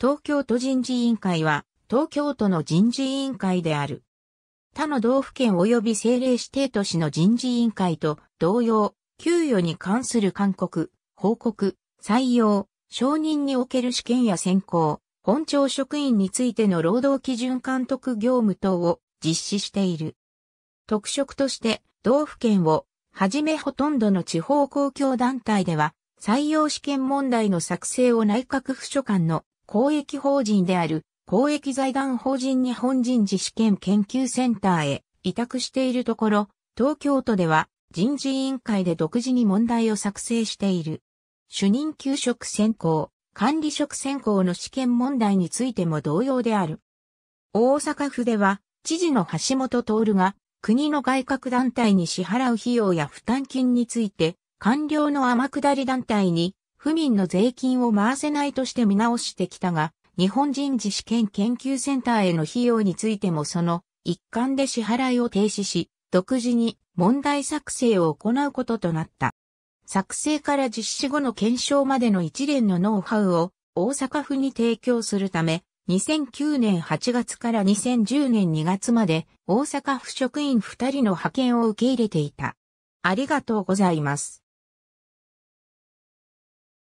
東京都人事委員会は、東京都の人事委員会である。他の道府県及び政令指定都市の人事委員会と同様、給与に関する勧告、報告、採用、承認における試験や選考、本庁職員についての労働基準監督業務等を実施している。特色として、道府県をはじめほとんどの地方公共団体では、採用試験問題の作成を内閣府所管の公益法人である公益財団法人日本人事試験研究センターへ委託しているところ、東京都では人事委員会で独自に問題を作成している。主任給食選考、管理職選考の試験問題についても同様である。大阪府では、知事の橋本徹が、国の外郭団体に支払う費用や負担金について、官僚の天下り団体に府民の税金を回せないとして見直してきたが、日本人自治権研究センターへの費用についてもその一環で支払いを停止し、独自に問題作成を行うこととなった。作成から実施後の検証までの一連のノウハウを大阪府に提供するため、2009年8月から2010年2月まで大阪府職員2人の派遣を受け入れていた。ありがとうございます。